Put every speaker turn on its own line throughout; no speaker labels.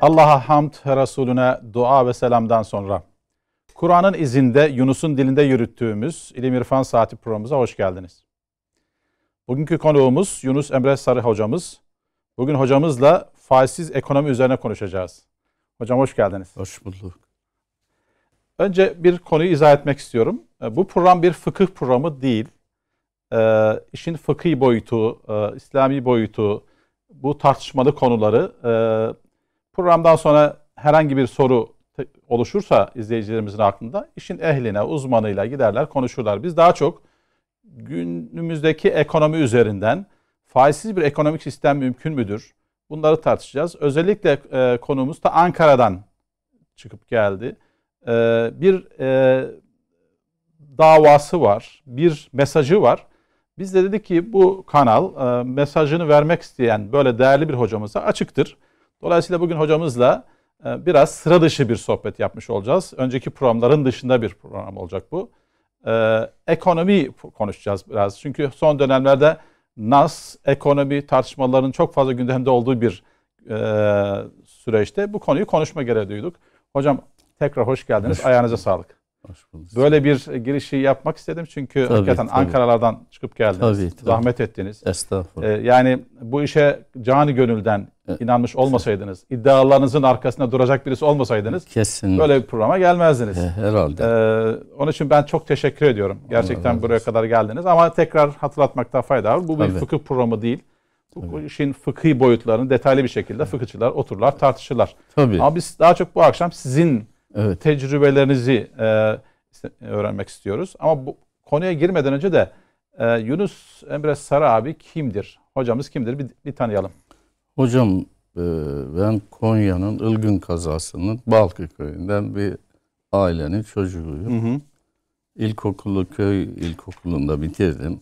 Allah'a hamd, Resulüne dua ve selamdan sonra. Kur'an'ın izinde, Yunus'un dilinde yürüttüğümüz İlim İrfan Saati programımıza hoş geldiniz. Bugünkü konuğumuz Yunus Emre Sarı hocamız. Bugün hocamızla faizsiz ekonomi üzerine konuşacağız. Hocam hoş geldiniz. Hoş bulduk. Önce bir konuyu izah etmek istiyorum. E, bu program bir fıkıh programı değil. İşin e, işin fıkhi boyutu, e, İslami boyutu, bu tartışmalı konuları Programdan sonra herhangi bir soru oluşursa izleyicilerimizin aklında işin ehline, uzmanıyla giderler, konuşurlar. Biz daha çok günümüzdeki ekonomi üzerinden faizsiz bir ekonomik sistem mümkün müdür? Bunları tartışacağız. Özellikle e, konuğumuz da Ankara'dan çıkıp geldi. E, bir e, davası var, bir mesajı var. Biz de dedik ki bu kanal e, mesajını vermek isteyen böyle değerli bir hocamıza açıktır. Dolayısıyla bugün hocamızla e, biraz sıra dışı bir sohbet yapmış olacağız. Önceki programların dışında bir program olacak bu. E, ekonomi konuşacağız biraz. Çünkü son dönemlerde nas, ekonomi tartışmalarının çok fazla gündemde olduğu bir e, süreçte bu konuyu konuşma gereği duyduk. Hocam tekrar hoş geldiniz. Ayağınıza sağlık. Böyle bir girişi yapmak istedim çünkü tabii, hakikaten tabii. Ankara'lardan çıkıp geldiniz. Tabii, tabii. Zahmet ettiniz. Estağfurullah. Ee, yani bu işe cani gönülden evet. inanmış olmasaydınız, iddialarınızın arkasında duracak birisi olmasaydınız
kesin böyle bir
programa gelmezdiniz. He, herhalde. Ee, onun için ben çok teşekkür ediyorum. Gerçekten Allah buraya kadar geldiniz ama tekrar hatırlatmakta fayda var. Bu tabii. bir fıkıh programı değil. Bu Tabii. işin fıkhi boyutlarını detaylı bir şekilde fıkıhçılar otururlar, tartışırlar. Tabii. Ama biz daha çok bu akşam sizin evet. tecrübelerinizi e, öğrenmek istiyoruz. Ama bu konuya girmeden önce de e, Yunus Emre Sarı abi kimdir? Hocamız kimdir? Bir, bir tanıyalım.
Hocam e, ben Konya'nın Ilgın kazasının Balkı köyünden bir ailenin çocuğuyum. Hı hı. İlkokulu köy ilkokulunda bitirdim.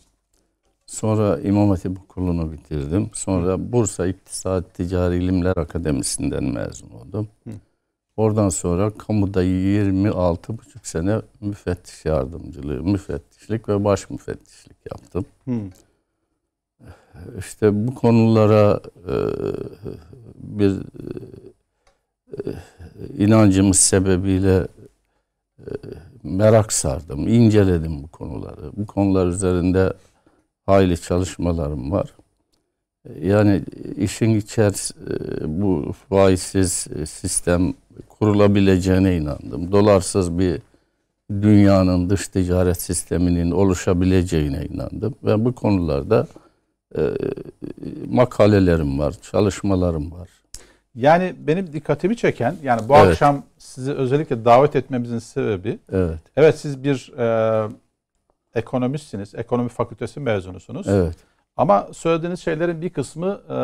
Sonra İmam Hatip Okulu'nu bitirdim. Sonra Bursa İktisat Ticari İlimler Akademisi'nden mezun oldum. Hı. Oradan sonra kamuda buçuk sene müfettiş yardımcılığı, müfettişlik ve baş müfettişlik yaptım. Hmm. İşte bu konulara e, bir e, inancımız sebebiyle e, merak sardım, inceledim bu konuları. Bu konular üzerinde hayli çalışmalarım var. E, yani işin içerisinde bu faizsiz sistem kurulabileceğine inandım. Dolarsız bir dünyanın dış ticaret sisteminin oluşabileceğine inandım. Ve bu konularda e, makalelerim var, çalışmalarım var.
Yani benim dikkatimi çeken, yani bu evet. akşam sizi özellikle davet etmemizin sebebi, evet, evet siz bir e, ekonomistsiniz, ekonomi fakültesi mezunusunuz. Evet. Ama söylediğiniz şeylerin bir kısmı e,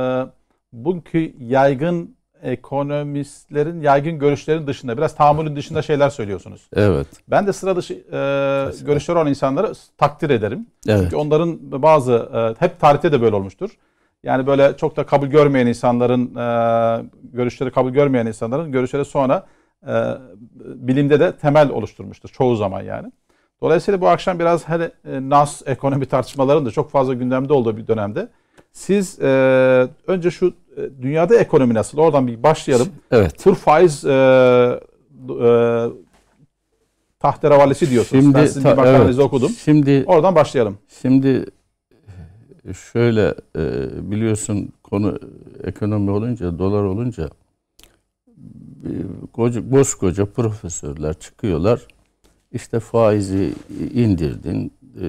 bugünkü yaygın ekonomistlerin yaygın görüşlerin dışında, biraz tahammülün dışında şeyler söylüyorsunuz. Evet. Ben de sıra dışı e, görüşleri olan insanları takdir ederim. Evet. Çünkü onların bazı, e, hep tarihte de böyle olmuştur. Yani böyle çok da kabul görmeyen insanların, e, görüşleri kabul görmeyen insanların görüşleri sonra e, bilimde de temel oluşturmuştur çoğu zaman yani. Dolayısıyla bu akşam biraz hele e, nas ekonomi tartışmalarının da çok fazla gündemde olduğu bir dönemde siz e, önce şu e, dünyada ekonomi nasıl? Oradan bir başlayalım. Evet. Kur faiz e, e, tahterevalisi diyorsunuz. Şimdi, ben sizin ta, bir evet. okudum. Şimdi, Oradan başlayalım. Şimdi
e, şöyle e, biliyorsun konu ekonomi olunca, dolar olunca koca, koskoca profesörler çıkıyorlar. İşte faizi indirdin, e,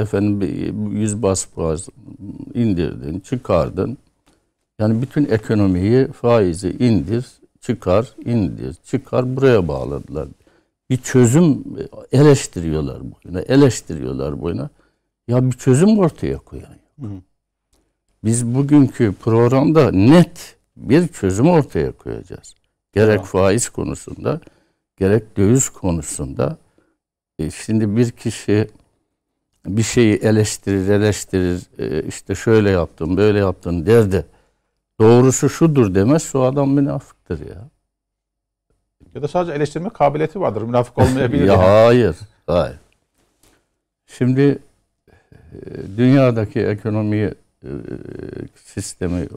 efendim 100 bas faiz indirdin, çıkardın yani bütün ekonomiyi faizi indir, çıkar, indir, çıkar buraya bağladılar. Bir çözüm eleştiriyorlar boyuna, eleştiriyorlar boyuna. Ya bir çözüm ortaya koyan. Hı Biz bugünkü programda net bir çözüm ortaya koyacağız. Gerek ya. faiz konusunda, gerek döviz konusunda. E şimdi bir kişi bir şeyi eleştirir, eleştirir, e işte şöyle yaptın, böyle yaptın der de doğrusu şudur demez o adam münafıktır ya.
Ya da sadece eleştirme kabiliyeti vardır. Münafık olmayabilir. ya
hayır. Hayır. Şimdi e, dünyadaki ekonomi e, sistemi e,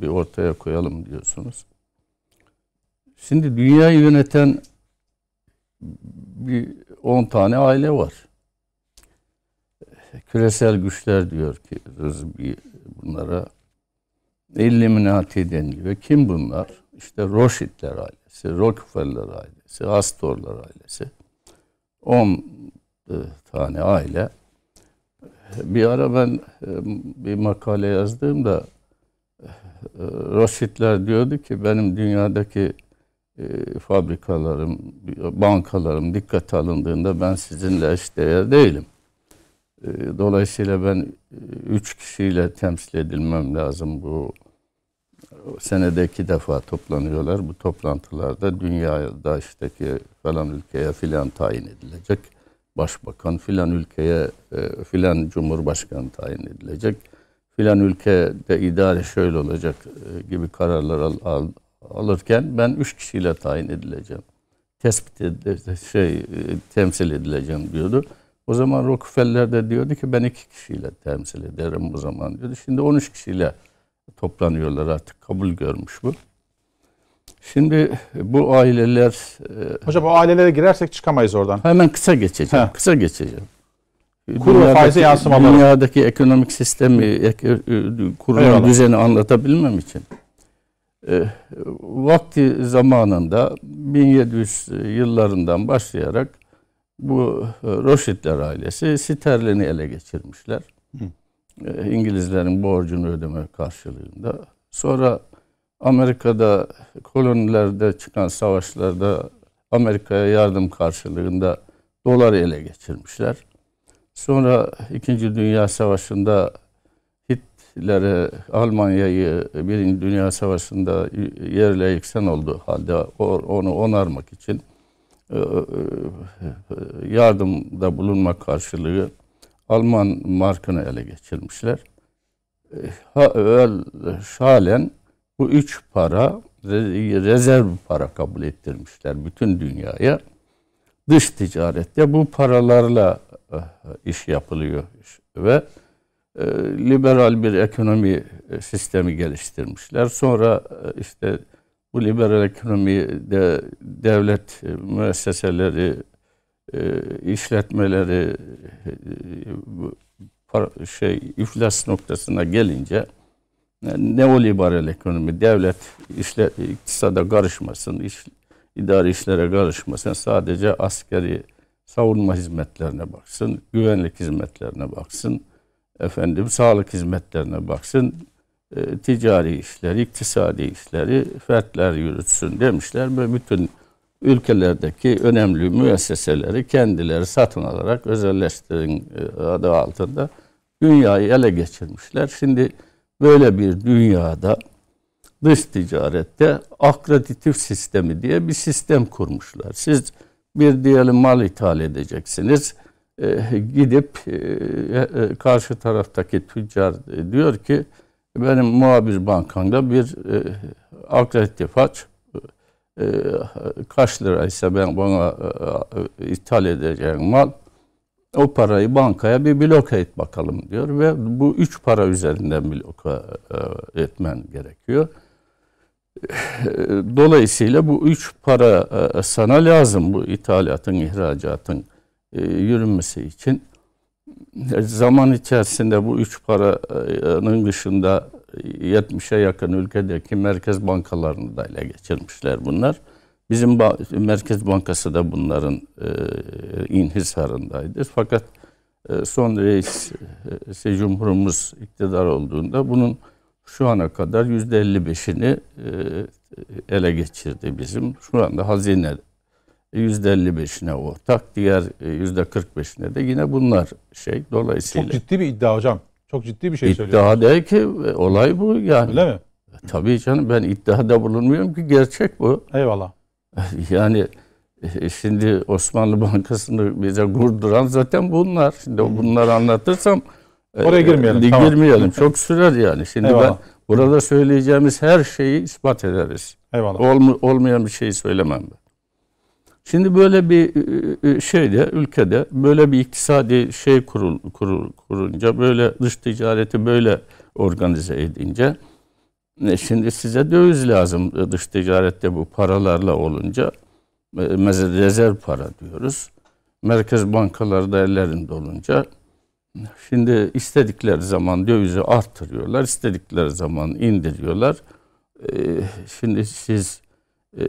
bir ortaya koyalım diyorsunuz. Şimdi dünyayı yöneten bir 10 tane aile var. Küresel güçler diyor ki biz bunlara Illuminati deniliyor. Kim bunlar? İşte Rothschild'ler ailesi, Rockefeller ailesi, Astor'lar ailesi. 10 e, tane aile. Bir ara ben e, bir makale yazdığımda e, Rothschild'ler diyordu ki benim dünyadaki fabrikalarım, bankalarım dikkate alındığında ben sizinle eşdeğer değilim. Ee, dolayısıyla ben e, üç kişiyle temsil edilmem lazım bu senede iki defa toplanıyorlar. Bu toplantılarda dünyada işte ki falan ülkeye filan tayin edilecek. Başbakan filan ülkeye e, filan cumhurbaşkanı tayin edilecek. Filan ülkede idare şöyle olacak e, gibi kararlar al, al, alırken ben üç kişiyle tayin edileceğim. Tespit edileceğim, şey temsil edileceğim diyordu. O zaman Rockefeller de diyordu ki ben iki kişiyle temsil ederim o zaman diyordu. Şimdi 13 kişiyle toplanıyorlar artık kabul görmüş bu. Şimdi bu aileler... E, Hocam o ailelere girersek çıkamayız oradan. Hemen kısa geçeceğim. Kısa geçeceğim. Kur dünyadaki, ve faize yansımaları. Dünyadaki ekonomik sistemi, e, e, kurulun düzeni anlatabilmem için. vakti zamanında 1700 yıllarından başlayarak bu e, Roşitler ailesi Siterlin'i ele geçirmişler. Hı. E, İngilizlerin borcunu ödeme karşılığında. Sonra Amerika'da kolonilerde çıkan savaşlarda Amerika'ya yardım karşılığında doları ele geçirmişler. Sonra İkinci Dünya Savaşı'nda Hitler'e Almanya'yı Birinci Dünya Savaşı'nda yerle yeksen oldu halde onu onarmak için ee, e, yardımda bulunma karşılığı Alman markını ele geçirmişler. Ee, şalen bu üç para rezerv para kabul ettirmişler bütün dünyaya. Dış ticarette bu paralarla e, iş yapılıyor ve e, liberal bir ekonomi sistemi geliştirmişler. Sonra işte bu liberal ekonomide devlet e, müesseseleri, e, işletmeleri e, şey iflas noktasına gelince neoliberal ekonomi devlet işle iktisada karışmasın, iş, idari işlere karışmasın. Sadece askeri savunma hizmetlerine baksın, güvenlik hizmetlerine baksın, efendim sağlık hizmetlerine baksın. E, ticari işleri, iktisadi işleri fertler yürütsün demişler ve bütün ülkelerdeki önemli müesseseleri kendileri satın alarak özelleştirin e, adı altında dünyayı ele geçirmişler. Şimdi böyle bir dünyada dış ticarette akreditif sistemi diye bir sistem kurmuşlar. Siz bir diyelim mal ithal edeceksiniz. E, gidip e, e, karşı taraftaki tüccar e, diyor ki benim muhabir bankamda bir e, akredit aç. E, kaç ise ben bana e, e, ithal edeceğim mal o parayı bankaya bir bloke et bakalım diyor ve bu üç para üzerinden bloke e, etmen gerekiyor. E, dolayısıyla bu üç para sana lazım bu ithalatın, ihracatın yürünmesi için zaman içerisinde bu üç paranın dışında 70'e yakın ülkedeki merkez bankalarını da ele geçirmişler bunlar. Bizim ba Merkez Bankası da bunların e, inhisarındaydı. Fakat e, son reis e, Cumhurumuz iktidar olduğunda bunun şu ana kadar yüzde %55'ini e, ele geçirdi bizim. Şu anda hazine %55'ine o. Tak diğer %45'ine e, de yine bunlar şey. Dolayısıyla... Çok ciddi
bir iddia hocam. Çok ciddi bir şey iddia söylüyorsunuz. İddia değil ki
e, olay bu yani. Öyle mi? E, tabii canım ben iddiada bulunmuyorum ki gerçek bu. Eyvallah. Yani şimdi Osmanlı Bankası'nı bize kurduran zaten bunlar. Şimdi bunları anlatırsam Oraya girmeyelim. E, tamam. Girmeyelim. Çok sürer yani. Şimdi Eyvallah. ben burada söyleyeceğimiz her şeyi ispat ederiz. Eyvallah. Olm olmayan bir şey söylemem ben. Şimdi böyle bir ıı, ıı, ıı, şeyde ülkede böyle bir iktisadi şey kurul, kurul, kurunca böyle dış ticareti böyle organize edince e, şimdi size döviz lazım e, dış ticarette bu paralarla olunca e, rezerv para diyoruz. Merkez bankaları da ellerinde olunca şimdi istedikleri zaman dövizi arttırıyorlar, istedikleri zaman indiriyorlar. Şimdi siz ee,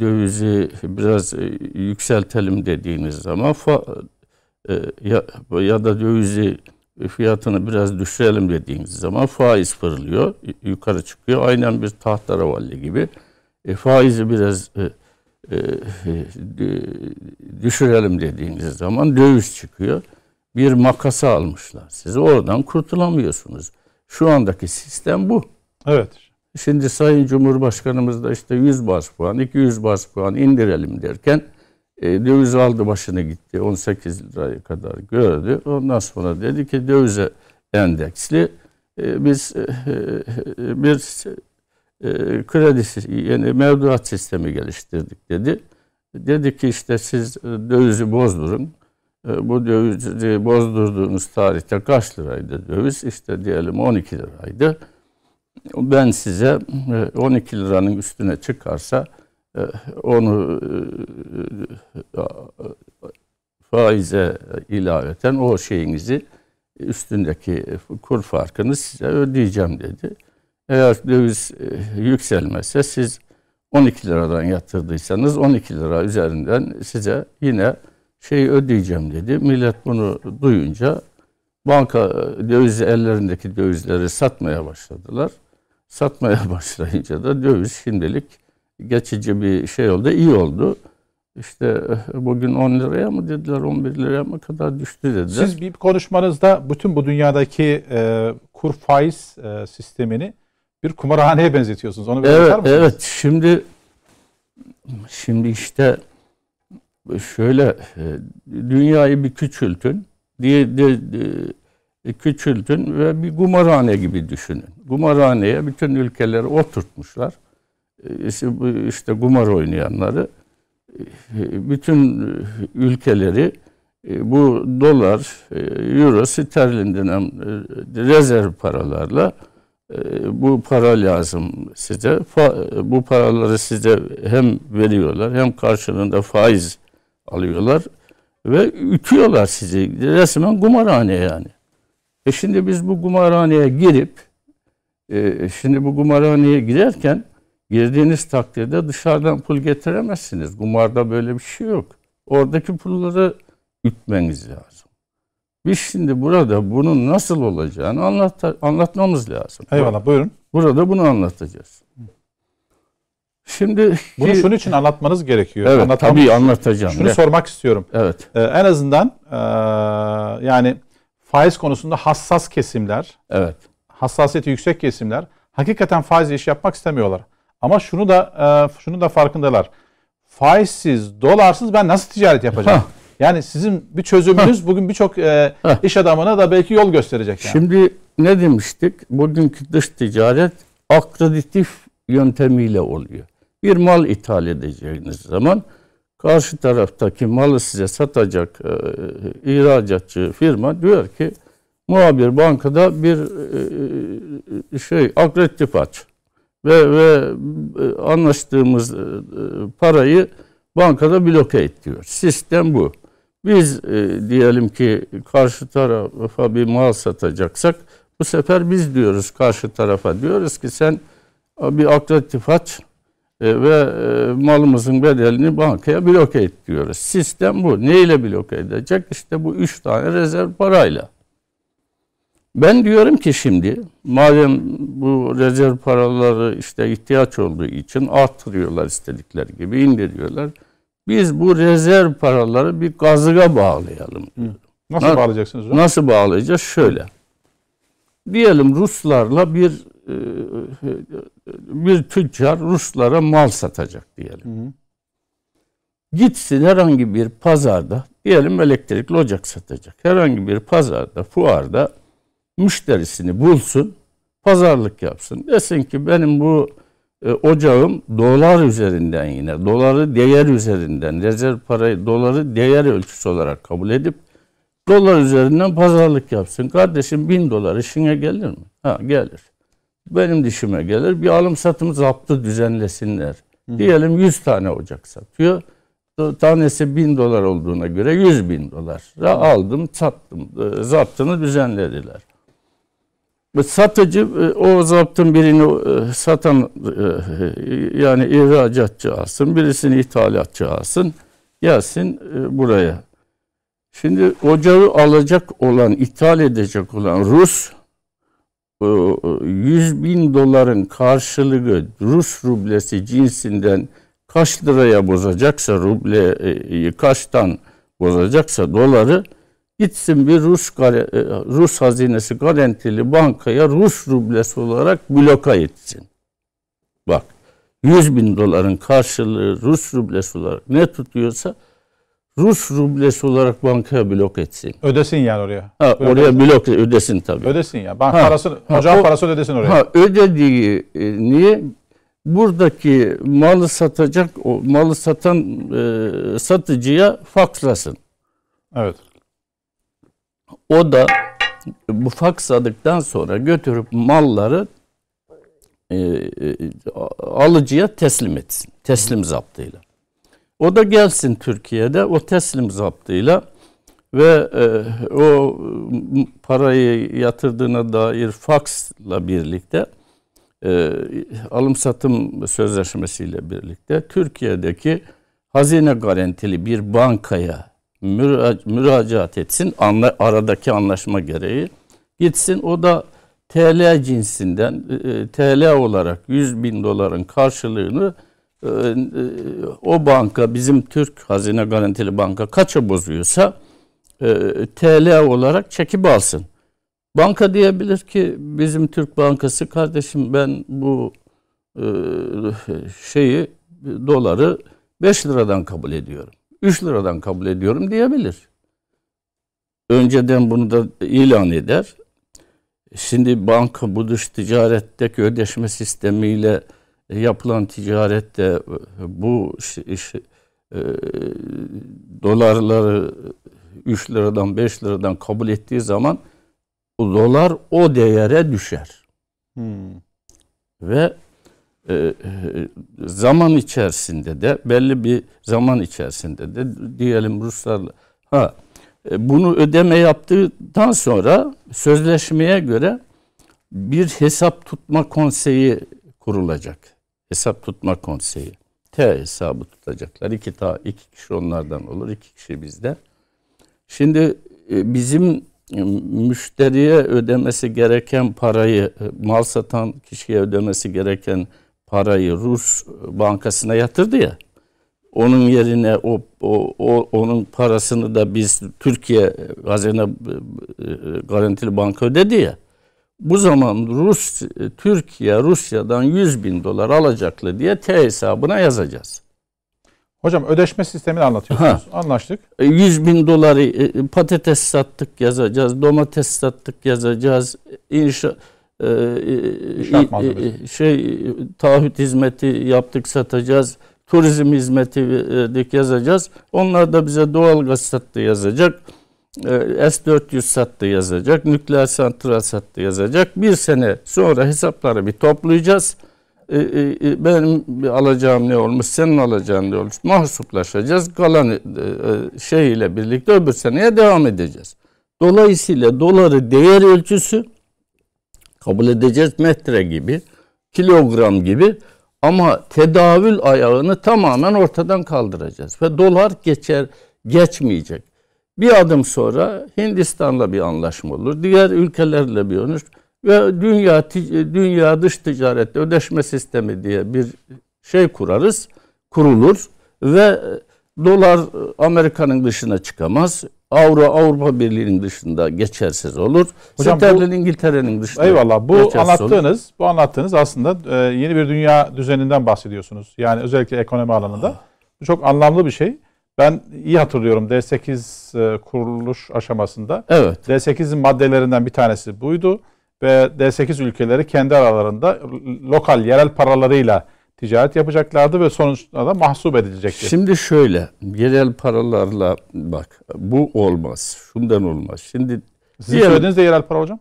dövizi biraz e, yükseltelim dediğiniz zaman e, ya, ya da dövizi fiyatını biraz düşürelim dediğiniz zaman faiz fırlıyor, yukarı çıkıyor. Aynen bir tahtaravalli gibi. E, faizi biraz e, e, e düşürelim dediğiniz zaman döviz çıkıyor. Bir makasa almışlar. Siz oradan kurtulamıyorsunuz. Şu andaki sistem bu. Evet. Şimdi Sayın Cumhurbaşkanımız da işte 100 bas puan, 200 bas puan indirelim derken e, döviz aldı başını gitti. 18 liraya kadar gördü. Ondan sonra dedi ki dövize endeksli e, biz e, e, e bir e, kredi yani mevduat sistemi geliştirdik dedi. Dedi ki işte siz e, dövizi bozdurun. E, bu dövizi bozdurduğunuz tarihte kaç liraydı döviz? İşte diyelim 12 liraydı ben size 12 e, liranın üstüne çıkarsa e, onu e, faize ilaveten o şeyinizi üstündeki kur farkını size ödeyeceğim dedi. Eğer döviz yükselmezse siz 12 liradan yatırdıysanız 12 lira üzerinden size yine şey ödeyeceğim dedi. Millet bunu duyunca banka döviz ellerindeki dövizleri satmaya başladılar satmaya başlayınca da döviz şimdilik geçici bir şey oldu. iyi oldu. İşte eh, bugün 10 liraya mı dediler, 11 liraya mı kadar düştü dediler. Siz
bir konuşmanızda bütün bu dünyadaki e, kur faiz e, sistemini bir kumarhaneye benzetiyorsunuz. Onu evet, mısınız? Evet,
şimdi şimdi işte şöyle dünyayı bir küçültün diye de, de, e, küçüldün ve bir kumarhane gibi düşünün. Kumarhaneye bütün ülkeleri oturtmuşlar. E, işte kumar oynayanları e, bütün ülkeleri bu dolar, euro, sterlin denen rezerv paralarla bu para lazım size. Bu paraları size hem veriyorlar hem karşılığında faiz alıyorlar ve ütüyorlar sizi. Resmen kumarhane yani. E şimdi biz bu kumarhaneye girip e, şimdi bu kumarhaneye girerken girdiğiniz takdirde dışarıdan pul getiremezsiniz. Kumarda böyle bir şey yok. Oradaki pulları ütmeniz lazım. Biz şimdi burada bunun nasıl olacağını anlat anlatmamız lazım. Eyvallah buyurun. Burada bunu anlatacağız. Şimdi bunu şunun için
anlatmanız gerekiyor. Evet, tabii anlatacağım. Şunu evet. sormak istiyorum. Evet. Ee, en azından e, yani faiz konusunda hassas kesimler, evet. hassasiyeti yüksek kesimler hakikaten faiz iş yapmak istemiyorlar. Ama şunu da e, şunu da farkındalar. Faizsiz, dolarsız ben nasıl ticaret yapacağım? Yani sizin bir çözümünüz bugün birçok e, iş adamına da belki yol gösterecek. Yani. Şimdi ne
demiştik? Bugünkü dış ticaret akreditif yöntemiyle oluyor. Bir mal ithal edeceğiniz zaman Karşı taraftaki malı size satacak e, e, ihracatçı firma diyor ki muhabir bankada bir e, e şey akreditif aç ve ve e, anlaştığımız e, parayı bankada bloke et diyor. Sistem bu. Biz e, diyelim ki karşı tarafa bir mal satacaksak bu sefer biz diyoruz karşı tarafa diyoruz ki sen bir akreditif aç e, ve e, malımızın bedelini bankaya bloke ettiriyoruz. Sistem bu. Neyle bloke edecek? İşte bu üç tane rezerv parayla. Ben diyorum ki şimdi madem bu rezerv paraları işte ihtiyaç olduğu için arttırıyorlar istedikleri gibi indiriyorlar. Biz bu rezerv paraları bir gazıga bağlayalım. Nasıl bağlayacaksınız? Hocam? Nasıl bağlayacağız? Şöyle. Diyelim Ruslarla bir e, e, e, bir tüccar Ruslara mal satacak diyelim. Hı hı. Gitsin herhangi bir pazarda diyelim elektrikli ocak satacak. Herhangi bir pazarda, fuarda müşterisini bulsun, pazarlık yapsın. Desin ki benim bu e, ocağım dolar üzerinden yine, doları değer üzerinden, rezerv parayı doları değer ölçüsü olarak kabul edip dolar üzerinden pazarlık yapsın. Kardeşim bin dolar işine gelir mi? Ha gelir benim dişime gelir. Bir alım satım zaptı düzenlesinler. Hı. Diyelim 100 tane ocak satıyor. Tanesi 1000 dolar olduğuna göre 100 bin dolar. Hı. Aldım, sattım. Ee, zaptını düzenlediler. E, satıcı e, o zaptın birini e, satan yani ihracatçı alsın, birisini ithalatçı alsın, gelsin buraya. Şimdi ocağı alacak olan, ithal edecek olan Rus 100 ee, bin doların karşılığı Rus rublesi cinsinden kaç liraya bozacaksa rubleyi kaçtan bozacaksa doları gitsin bir Rus e, Rus hazinesi garantili bankaya Rus rublesi olarak bloka etsin. Bak 100 bin doların karşılığı Rus rublesi olarak ne tutuyorsa Rus rublesi olarak bankaya blok etsin. Ödesin yani oraya. Ha, blok oraya ödesin. blok ödesin tabii. Ödesin ya. Banka ha, parası, ocağın ha, parası ödesin oraya. Ha, ödediği e, niye? Buradaki malı satacak, o malı satan e, satıcıya fakslasın. Evet. O da bu faksadıktan sonra götürüp malları e, e, alıcıya teslim etsin. Teslim zaptıyla. O da gelsin Türkiye'de o teslim zaptıyla ve e, o parayı yatırdığına dair faksla birlikte e, alım satım sözleşmesiyle birlikte Türkiye'deki hazine garantili bir bankaya müra müracaat etsin anla, aradaki anlaşma gereği gitsin o da TL cinsinden e, TL olarak 100 bin doların karşılığını ee, e, o banka bizim Türk Hazine Garantili Banka kaça bozuyorsa e, TL olarak çekip alsın. Banka diyebilir ki bizim Türk Bankası kardeşim ben bu e, şeyi doları 5 liradan kabul ediyorum. 3 liradan kabul ediyorum diyebilir. Önceden bunu da ilan eder. Şimdi banka bu dış ticaretteki ödeşme sistemiyle yapılan ticarette bu iş, e, dolarları 3 liradan 5 liradan kabul ettiği zaman o dolar o değere düşer. Hmm. Ve e, e zaman içerisinde de belli bir zaman içerisinde de diyelim Ruslar ha e, bunu ödeme yaptıktan sonra sözleşmeye göre bir hesap tutma konseyi kurulacak. Hesap tutma konseyi. T hesabı tutacaklar. İki, ta, iki kişi onlardan olur, iki kişi bizden. Şimdi e, bizim e, müşteriye ödemesi gereken parayı, e, mal satan kişiye ödemesi gereken parayı Rus bankasına yatırdı ya. Onun yerine o, o, o onun parasını da biz Türkiye Hazine Garantili Banka ödedi ya bu zaman Rus e, Türkiye Rusya'dan 100 bin dolar alacaklı diye T hesabına yazacağız.
Hocam ödeşme sistemini anlatıyorsunuz. Ha. Anlaştık. 100 e, bin doları e, patates
sattık yazacağız, domates sattık yazacağız, inşa e, e, şey taahhüt hizmeti yaptık satacağız, turizm hizmeti verdik yazacağız. Onlar da bize doğal gaz sattı yazacak. Ee, S-400 sattı yazacak, nükleer santral sattı yazacak. Bir sene sonra hesapları bir toplayacağız. Ee, e, e, benim alacağım ne olmuş, senin alacağın ne olmuş mahsuplaşacağız. Kalan e, şey ile birlikte öbür seneye devam edeceğiz. Dolayısıyla doları değer ölçüsü kabul edeceğiz metre gibi, kilogram gibi ama tedavül ayağını tamamen ortadan kaldıracağız ve dolar geçer geçmeyecek. Bir adım sonra Hindistan'la bir anlaşma olur. Diğer ülkelerle bir anlaşma ve dünya dünya dış ticarette ödeşme sistemi diye bir şey kurarız, kurulur ve e, dolar e, Amerika'nın dışına çıkamaz. Avro Avrupa Birliği'nin dışında geçersiz olur. Hocam, Sterlin İngiltere'nin dışında. Eyvallah. Bu anlattığınız,
olur. bu anlattığınız aslında e, yeni bir dünya düzeninden bahsediyorsunuz. Yani özellikle ekonomi alanında. Bu çok anlamlı bir şey. Ben iyi hatırlıyorum D8 e, kuruluş aşamasında. Evet. D8'in maddelerinden bir tanesi buydu ve D8 ülkeleri kendi aralarında lokal yerel paralarıyla ticaret yapacaklardı ve sonuçta da mahsup edilecekti.
Şimdi şöyle yerel paralarla bak bu olmaz. Şundan olmaz. Şimdi sizin diğer... söylediğiniz
de yerel para hocam.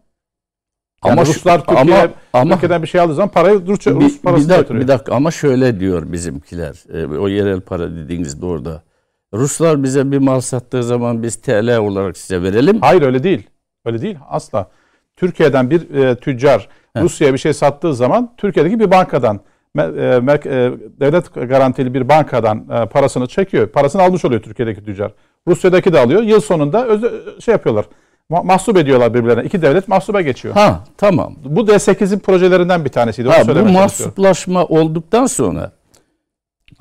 Yani ama Ruslar Türkiye, ama, ama, Türkiye'den bir şey aldığı zaman parayı Rus, bir, Rus parasını bir dakika, Bir
dakika ama şöyle diyor bizimkiler. E, o yerel para dediğiniz de orada. Ruslar bize bir mal sattığı zaman biz TL olarak size verelim.
Hayır öyle değil. Öyle değil asla. Türkiye'den bir e, tüccar He. Rusya'ya bir şey sattığı zaman Türkiye'deki bir bankadan e, e, devlet garantili bir bankadan e, parasını çekiyor. Parasını almış oluyor Türkiye'deki tüccar. Rusya'daki de alıyor. Yıl sonunda öz, e, şey yapıyorlar. Mahsup ediyorlar birbirlerine. İki devlet mahsuba geçiyor. Ha tamam. Bu D8'in projelerinden bir tanesiydi. ha, bu mahsuplaşma olduktan sonra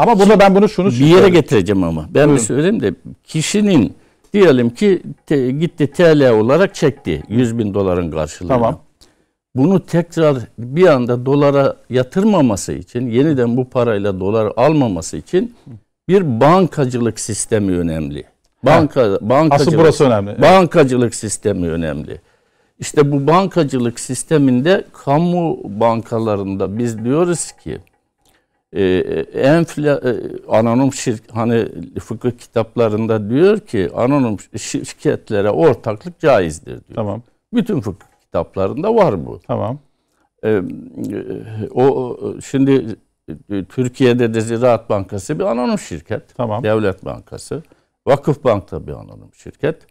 ama burada ben bunu şunu bir
yere getireceğim ama. Ben Buyurun. bir şey söyleyeyim de kişinin diyelim ki te, gitti TL olarak çekti 100 bin doların karşılığını. Tamam. Bunu tekrar bir anda dolara yatırmaması için yeniden bu parayla dolar almaması için bir bankacılık sistemi önemli.
Banka, ha. bankacılık, Asıl burası önemli.
Bankacılık evet. sistemi önemli. İşte bu bankacılık sisteminde kamu bankalarında biz diyoruz ki ee, e, enfla, e, anonim şirk hani fıkıh kitaplarında diyor ki anonim şirketlere ortaklık caizdir diyor. Tamam. Bütün fıkıh kitaplarında var bu. Tamam. E, o şimdi e, Türkiye'de de Ziraat Bankası bir anonim şirket. Tamam. Devlet Bankası. Vakıf Bank da bir anonim şirket.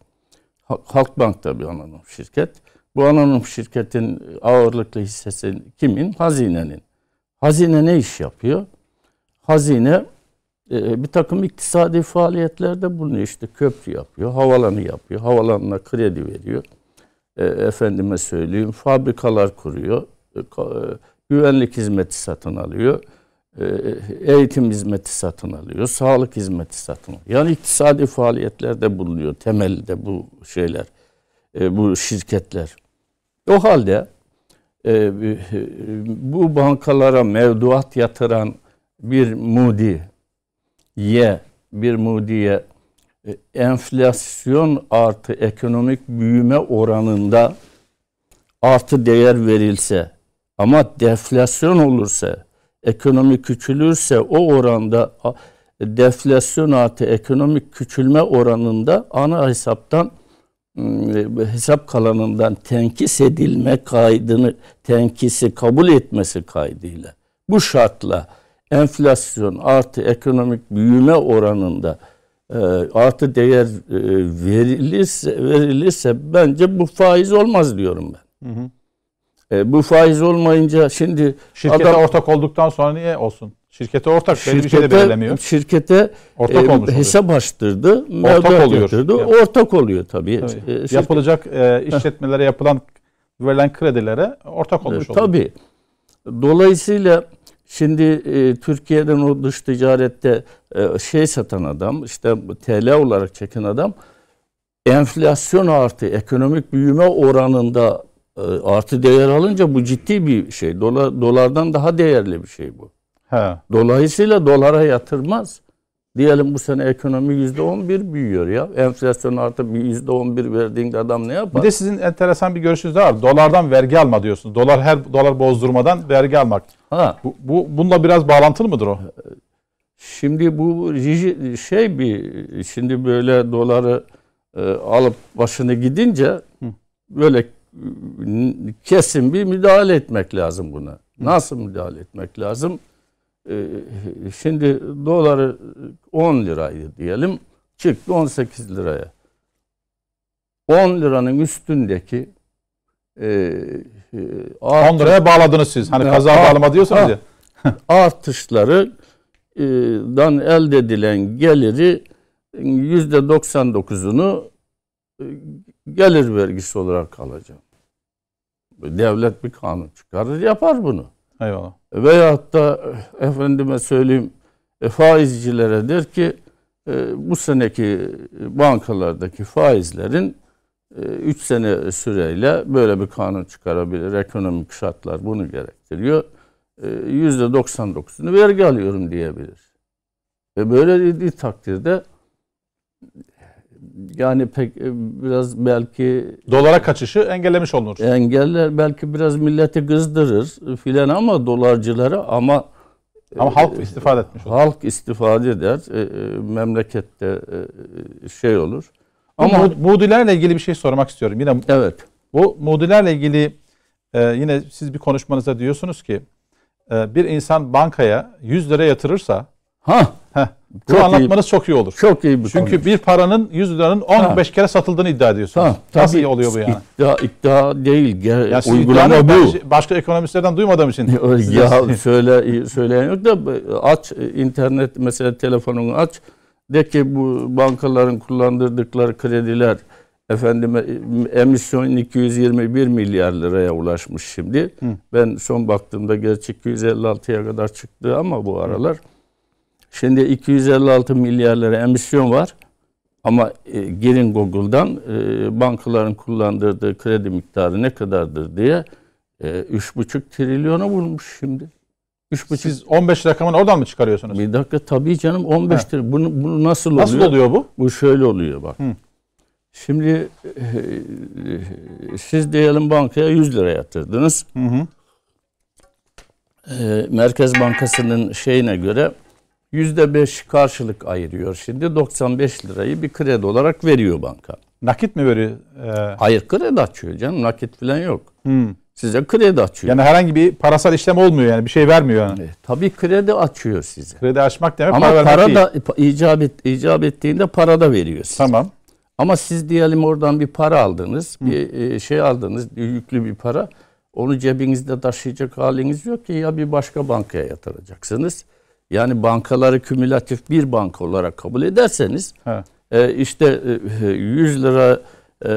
Halk Bank da bir anonim şirket. Bu anonim şirketin ağırlıklı hissesi kimin? Hazinenin. Hazine ne iş yapıyor? Hazine e, bir takım iktisadi faaliyetlerde bulunuyor. İşte köprü yapıyor, havalanı yapıyor, havalanına kredi veriyor. E, efendime söyleyeyim, fabrikalar kuruyor, e, e, güvenlik hizmeti satın alıyor, e, eğitim hizmeti satın alıyor, sağlık hizmeti satın alıyor. Yani iktisadi faaliyetlerde bulunuyor temelde bu şeyler, e, bu şirketler. O halde ee, e, bu bankalara mevduat yatıran bir mudi ye bir mudiye e, enflasyon artı ekonomik büyüme oranında artı değer verilse ama deflasyon olursa ekonomi küçülürse o oranda deflasyon artı ekonomik küçülme oranında ana hesaptan Hmm, e, hesap kalanından tenkis edilme kaydını tenkisi kabul etmesi kaydıyla bu şartla enflasyon artı ekonomik büyüme oranında e, artı değer e, verilirse verilirse bence bu faiz olmaz diyorum ben. Hı hı. E, bu faiz olmayınca
şimdi şirkete adam, ortak olduktan sonra niye olsun? Şirkete ortak şirkete, bir şey de belirlemiyor.
Şirkete ortak e, olmuş hesap açtırdı. Ortak oluyor. Ortak oluyor tabii. tabii. E,
Yapılacak e, işletmelere yapılan verilen kredilere ortak olmuş e, oluyor. Tabii.
Dolayısıyla şimdi e, Türkiye'den o dış ticarette e, şey satan adam işte TL olarak çeken adam enflasyon artı ekonomik büyüme oranında e, artı değer alınca bu ciddi bir şey. Dolar, dolardan daha değerli bir şey bu. He. Dolayısıyla dolara yatırmaz. Diyelim bu sene ekonomi yüzde on bir büyüyor ya. Enflasyon artı bir yüzde on bir verdiğinde
adam ne yapar? Bir de sizin enteresan bir görüşünüz var. Dolardan vergi alma diyorsunuz. Dolar her dolar bozdurmadan vergi almak. Ha. Bu, bu bununla biraz bağlantılı mıdır o? Şimdi bu
şey bir şimdi böyle doları e, alıp başını gidince Hı. böyle kesin bir müdahale etmek lazım buna. Nasıl müdahale etmek lazım? Ee, şimdi doları 10 liraydı diyelim. Çıktı 18 liraya. 10 liranın üstündeki e, e, artış, 10 liraya bağladınız siz. Hani kaza bağlama diyorsunuz ha, ya. artışları dan elde edilen geliri yüzde 99'unu e, gelir vergisi olarak alacağım. Devlet bir kanun çıkarır yapar bunu. Eyvallah. Veyahut da efendime söyleyeyim e, faizcilere der ki e, bu seneki bankalardaki faizlerin 3 e, sene süreyle böyle bir kanun çıkarabilir. Ekonomik şartlar bunu gerektiriyor. %99'unu vergi alıyorum diyebilir. Ve böyle dediği takdirde yani pek e, biraz belki dolara kaçışı engellemiş olur. Engeller belki biraz milleti kızdırır filan ama dolarcıları ama e, ama halk istifade etmiş olur. Halk istifade eder.
E, memlekette şey olur. Ama Mudilerle ilgili bir şey sormak istiyorum. Yine Evet. Bu Mudilerle ilgili yine siz bir konuşmanızda diyorsunuz ki bir insan bankaya 100 lira yatırırsa ha Heh. Çok Bu anlatmanız iyi. çok iyi olur. Çok iyi bu. Çünkü konu. bir paranın 100 liranın 15 ha. kere satıldığını iddia ediyorsunuz. Ha, tabii. Nasıl oluyor bu yani? İddia, iddia değil. Ger ya uygulama bu. Başka ekonomistlerden duymadığım için. ya
söyle, söyleyen yok da aç e, internet mesela telefonunu aç. De ki bu bankaların kullandırdıkları krediler efendim e, emisyon 221 milyar liraya ulaşmış şimdi. Hı. Ben son baktığımda gerçek 256'ya kadar çıktı ama bu aralar. Hı. Şimdi 256 milyar lira emisyon var. Ama e, girin Google'dan e, bankaların kullandırdığı kredi miktarı ne kadardır diye e, 3,5 trilyona bulmuş şimdi. 3,5 Siz 15 rakamını oradan mı çıkarıyorsunuz? Bir dakika tabii canım 15 trilyon. Bunu, bunu nasıl oluyor? Nasıl oluyor bu? Bu şöyle oluyor bak. Hı. Şimdi e, siz diyelim bankaya 100 lira yatırdınız. Hı hı. E, Merkez Bankası'nın şeyine göre %5 karşılık ayırıyor şimdi. 95 lirayı bir kredi olarak veriyor banka. Nakit mi veriyor? Ee... Hayır kredi açıyor canım. Nakit falan yok. Hmm. Size kredi açıyor. Yani
herhangi bir parasal işlem olmuyor yani bir şey vermiyor yani. E, tabii kredi açıyor size. Kredi açmak demek Ama para, para da değil.
icap, et, icap ettiğinde para da veriyor size. Tamam. Ama siz diyelim oradan bir para aldınız, Hı. bir e, şey aldınız, yüklü bir para. Onu cebinizde taşıyacak haliniz yok ki ya bir başka bankaya yatıracaksınız yani bankaları kümülatif bir banka olarak kabul ederseniz e, işte e, 100 e, lira e,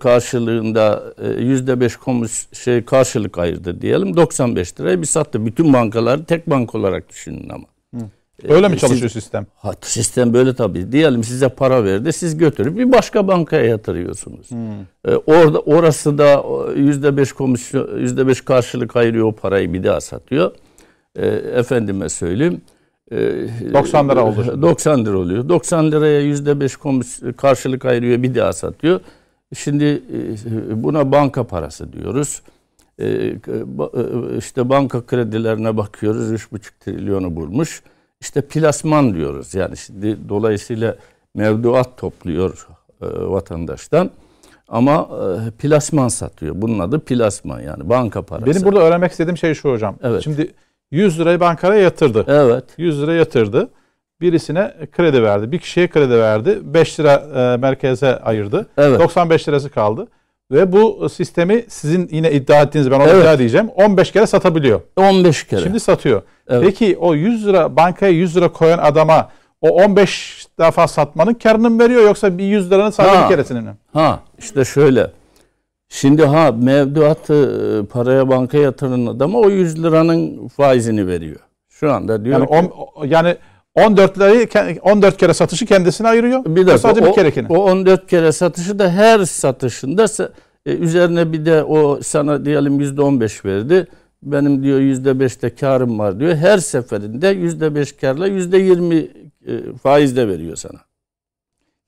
karşılığında e, yüzde beş komis şey karşılık ayırdı diyelim 95 liraya bir sattı. Bütün bankaları tek bank olarak düşünün ama.
Hı. E, Öyle e, mi çalışıyor siz, sistem? Ha,
sistem böyle tabii. Diyelim size para verdi. Siz götürüp bir başka bankaya yatırıyorsunuz. Hmm. E, orada orası da %5 komisyon %5 karşılık ayırıyor o parayı bir daha satıyor. E, efendime söyleyeyim. 90 ee, lira oldu. 90 lira oluyor. 90 liraya %5 komis karşılık ayırıyor bir daha satıyor. Şimdi e, buna banka parası diyoruz. Ee, e, işte banka kredilerine bakıyoruz 3,5 trilyonu bulmuş. İşte plasman diyoruz. Yani şimdi dolayısıyla mevduat topluyor e, vatandaştan ama
plasman satıyor. Bunun adı plasman yani banka parası. Benim burada öğrenmek istediğim şey şu hocam. Evet. Şimdi 100 lirayı bankaya yatırdı. Evet. 100 lira yatırdı. Birisine kredi verdi. Bir kişiye kredi verdi. 5 lira e, merkeze ayırdı. Evet. 95 lirası kaldı. Ve bu sistemi sizin yine iddia ettiğiniz ben onu evet. iddia diyeceğim. 15 kere satabiliyor. 15 kere. Şimdi satıyor. Evet. Peki o 100 lira bankaya 100 lira koyan adama o 15 defa satmanın karını mı veriyor yoksa bir 100 liranın sadece bir keresini mi?
Ha işte şöyle. Şimdi ha mevduatı e, paraya banka yatırın adama o 100 liranın faizini veriyor.
Şu anda diyor yani ki, on, yani 14 lirayı 14 kere satışı kendisine ayırıyor. Bir dakika, sadece bir kerekini. O 14 kere satışı da her satışında
e, üzerine bir de o sana diyelim %15 verdi. Benim diyor %5'te karım var diyor. Her seferinde %5 karla %20 e, faiz de veriyor sana.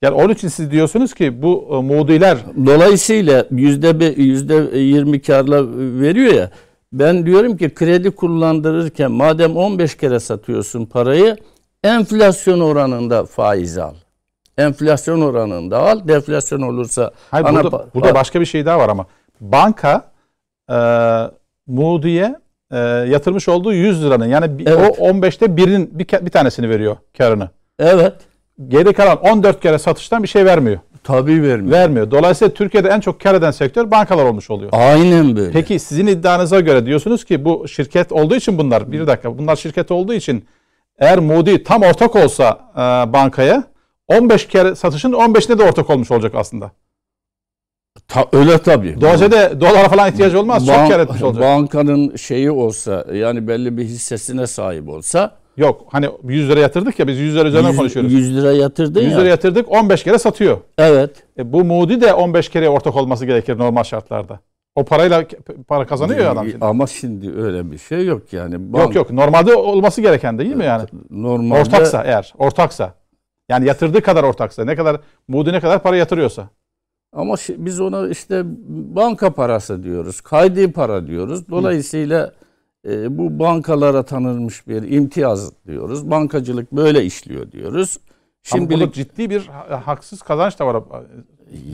Yani onun için siz diyorsunuz ki bu e, muğdiler... Dolayısıyla yüzde, yüzde yirmi karla veriyor ya. Ben diyorum ki kredi kullandırırken madem 15 kere satıyorsun parayı enflasyon oranında faiz al. Enflasyon oranında al. Deflasyon olursa... Hayır, ana burada, burada
başka bir şey daha var ama. Banka e, Moody'ye e, yatırmış olduğu 100 liranın yani evet. o 15'te birinin bir, bir tanesini veriyor karını. Evet geri kalan 14 kere satıştan bir şey vermiyor. Tabii vermiyor. Vermiyor. Dolayısıyla Türkiye'de en çok kar eden sektör bankalar olmuş oluyor. Aynen böyle. Peki sizin iddianıza göre diyorsunuz ki bu şirket olduğu için bunlar bir dakika bunlar şirket olduğu için eğer Moody tam ortak olsa e, bankaya 15 kere satışın 15'inde de ortak olmuş olacak aslında. Ta, öyle tabii. Dolayısıyla dolara falan ihtiyacı olmaz. Ban- çok kar etmiş olacak.
Bankanın şeyi olsa yani belli bir hissesine sahip olsa Yok hani 100 lira yatırdık ya biz 100 lira üzerine 100, konuşuyoruz. 100
lira yatırdın 100 ya. 100 lira yatırdık 15 kere satıyor. Evet. E, bu Moody de 15 kere ortak olması gerekir normal şartlarda. O parayla para kazanıyor adam şimdi.
Ama şimdi öyle bir şey yok yani.
Bank... Yok yok normalde olması gereken değil mi yani? Normalde. Ortaksa eğer ortaksa. Yani yatırdığı kadar ortaksa ne kadar Moody ne kadar para yatırıyorsa. Ama biz ona
işte banka parası diyoruz. Kaydi para diyoruz. Dolayısıyla e, bu bankalara tanınmış bir imtiyaz diyoruz. Bankacılık böyle işliyor diyoruz.
Şimdi burada ciddi bir haksız kazanç da var e,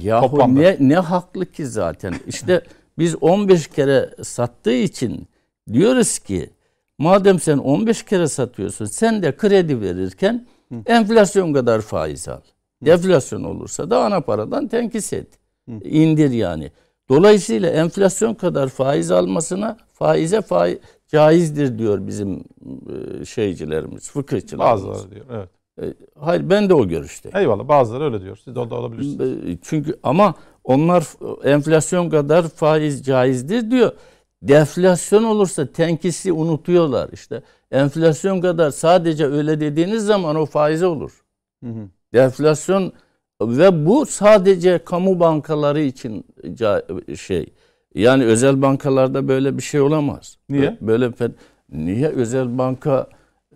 yahu toplamda. Ne, ne haklı ki zaten. İşte biz 15 kere sattığı için diyoruz ki madem sen 15 kere satıyorsun sen de kredi verirken Hı. enflasyon kadar faiz al. Deflasyon olursa da ana paradan tenkis et. Hı. İndir yani. Dolayısıyla enflasyon kadar faiz almasına faize faiz, caizdir diyor bizim e, şeycilerimiz, fıkıhçılarımız. Bazıları diyor, evet. E, hayır ben de o görüşte. Eyvallah bazıları öyle diyor. Siz de onda olabilirsiniz. Çünkü ama onlar enflasyon kadar faiz caizdir diyor. Deflasyon olursa tenkisi unutuyorlar işte. Enflasyon kadar sadece öyle dediğiniz zaman o faize olur. Hı hı. Deflasyon ve bu sadece kamu bankaları için şey yani özel bankalarda böyle bir şey olamaz. Niye? Böyle niye özel banka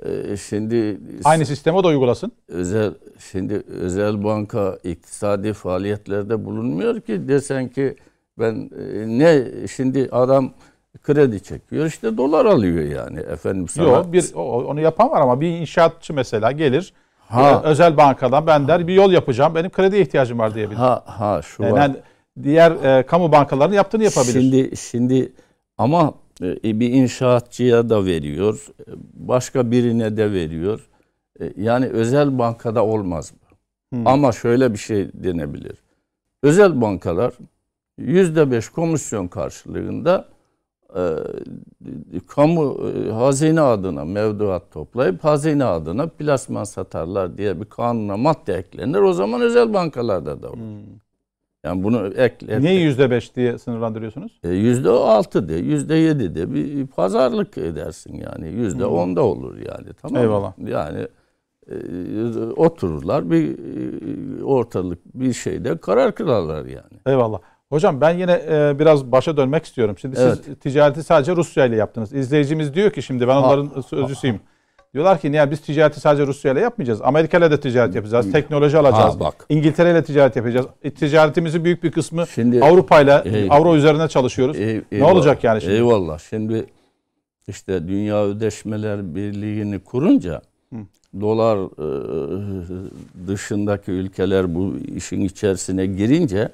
e, şimdi aynı sisteme de uygulasın? Özel şimdi özel banka iktisadi faaliyetlerde bulunmuyor ki desen ki ben e, ne şimdi adam kredi çekiyor işte dolar alıyor yani efendim
sana. Yok bir onu yapan var ama bir inşaatçı mesela gelir ha. E, özel bankadan ben der bir yol yapacağım benim kredi ihtiyacım var diyebilir. Ha
ha şu yani, var
diğer e, kamu bankalarının yaptığını yapabilir.
Şimdi şimdi ama e, e bir inşaatçıya da veriyor, e, başka birine de veriyor. E, yani özel bankada olmaz mı? Hmm. Ama şöyle bir şey denebilir. Özel bankalar yüzde beş komisyon karşılığında e, kamu e, hazine adına mevduat toplayıp hazine adına plasman satarlar diye bir kanuna madde eklenir. O zaman özel
bankalarda da olur. Hmm.
Yani bunu ekle. Niye
yüzde beş diye sınırlandırıyorsunuz?
E, yüzde altı de, yüzde yedi de bir pazarlık edersin yani. Yüzde on da olur yani. Tamam Eyvallah. Yani e, otururlar
bir e, ortalık bir şeyde karar kılarlar yani. Eyvallah. Hocam ben yine biraz başa dönmek istiyorum. Şimdi evet. siz ticareti sadece Rusya ile yaptınız. İzleyicimiz diyor ki şimdi ben onların ha, sözcüsüyüm. Ha, Diyorlar ki niye biz ticareti sadece Rusya ile yapmayacağız. Amerika ile de ticaret yapacağız. Teknoloji alacağız. Ha, bak. İngiltere ile ticaret yapacağız. E, ticaretimizin büyük bir kısmı şimdi, Avrupa ile ey, Avro üzerine çalışıyoruz. Ey, eyvallah, ne olacak yani şimdi? Eyvallah.
Şimdi işte Dünya Ödeşmeler Birliği'ni kurunca Hı. dolar e, dışındaki ülkeler bu işin içerisine girince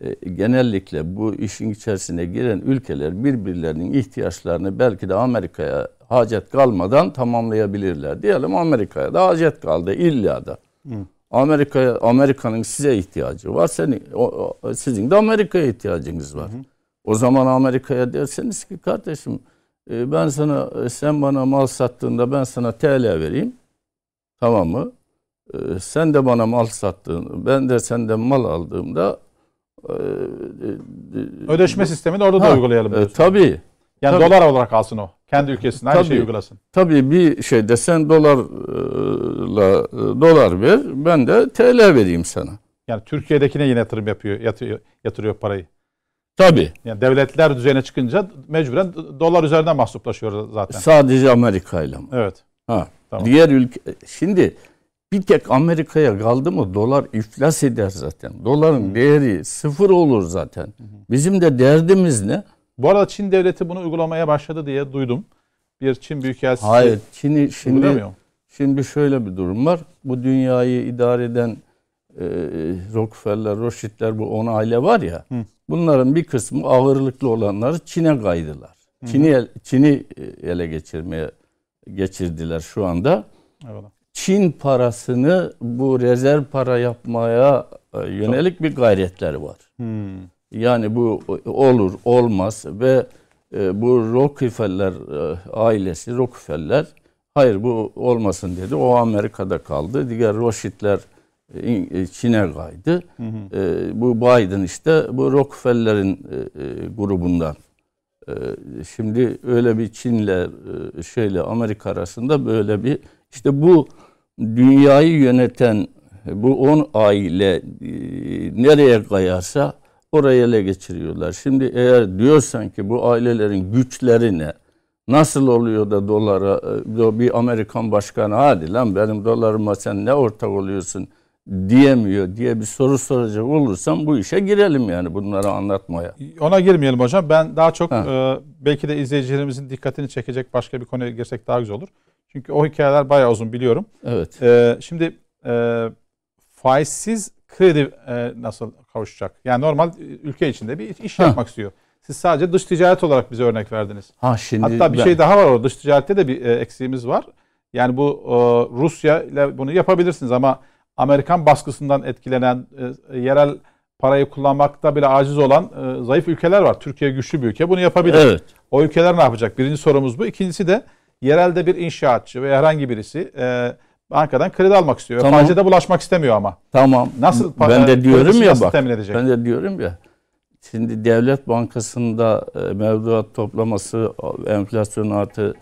e, genellikle bu işin içerisine giren ülkeler birbirlerinin ihtiyaçlarını belki de Amerika'ya hacet kalmadan tamamlayabilirler. Diyelim Amerika'ya da hacet kaldı illa da. Amerika'ya Amerika'nın size ihtiyacı var. Senin o, sizin de Amerika'ya ihtiyacınız var. Hı hı. O zaman Amerika'ya derseniz ki kardeşim e, ben sana e, sen bana mal sattığında ben sana TL vereyim. Tamam mı? E, sen de bana mal sattığın, ben de senden mal aldığımda
ödeşme sistemini orada ha, da uygulayalım diyorsun. E, tabii. Yani tabii. dolar olarak alsın o. Kendi ülkesinde aynı tabii, şeyi uygulasın.
Tabii bir şey desen dolarla e, dolar
ver ben de TL vereyim sana. Yani Türkiye'dekine yine yatırım yapıyor, yatıyor, yatırıyor parayı. Tabii. Yani devletler düzene çıkınca mecburen dolar üzerinden mahsuplaşıyor zaten.
Sadece Amerika ile mi? Evet. Ha. Tamam. Diğer ülke şimdi bir tek Amerika'ya kaldı mı dolar iflas eder zaten. Doların değeri sıfır olur zaten. Bizim de derdimiz ne?
Bu arada Çin devleti bunu uygulamaya başladı diye duydum. Bir Çin büyükelçisi. Hayır, Çin'i şimdi
şimdi şöyle bir durum var. Bu dünyayı idare eden e, Rockefeller, Rothschildler bu 10 aile var ya. Hı. Bunların bir kısmı ağırlıklı olanları Çin'e kaydılar. Çin'i Çin'i e, ele geçirmeye geçirdiler şu anda. Evet. Çin parasını bu rezerv para yapmaya e, yönelik bir gayretleri var. Hmm. Yani bu e, olur olmaz ve e, bu Rockefeller e, ailesi Rockefeller hayır bu olmasın dedi. O Amerika'da kaldı. Diğer Rothschild'ler e, e, Çin'e kaydı. Hı hı. E, bu Biden işte bu Rockefeller'in e, grubundan. E, şimdi öyle bir Çin'le e, şeyle Amerika arasında böyle bir işte bu dünyayı yöneten bu on aile e, nereye kayarsa orayı ele geçiriyorlar. Şimdi eğer diyorsan ki bu ailelerin güçleri ne? Nasıl oluyor da dolara e, bir Amerikan başkanı hadi lan benim dolarıma sen ne ortak oluyorsun diyemiyor diye bir soru soracak olursam bu işe girelim yani bunları
anlatmaya. Ona girmeyelim hocam. Ben daha çok e, belki de izleyicilerimizin dikkatini çekecek başka bir konuya girsek daha güzel olur. Çünkü o hikayeler bayağı uzun biliyorum. Evet. E, şimdi e, faizsiz kredi e, nasıl kavuşacak? Yani normal e, ülke içinde bir iş ha. yapmak istiyor. Siz sadece dış ticaret olarak bize örnek verdiniz. Ha şimdi Hatta bir ben... şey daha var orada. Dış ticarette de bir e, eksiğimiz var. Yani bu e, Rusya ile bunu yapabilirsiniz ama Amerikan baskısından etkilenen e, yerel parayı kullanmakta bile aciz olan e, zayıf ülkeler var. Türkiye güçlü bir ülke. Bunu yapabilir. Evet. O ülkeler ne yapacak? Birinci sorumuz bu. İkincisi de yerelde bir inşaatçı veya herhangi birisi e, Bankadan kredi almak istiyor. Tamam. Faizde bulaşmak istemiyor ama. Tamam. Nasıl ben de e, diyorum ya bak. edecek? Ben de diyorum ya.
Şimdi Devlet Bankası'nda e, mevduat toplaması enflasyon artı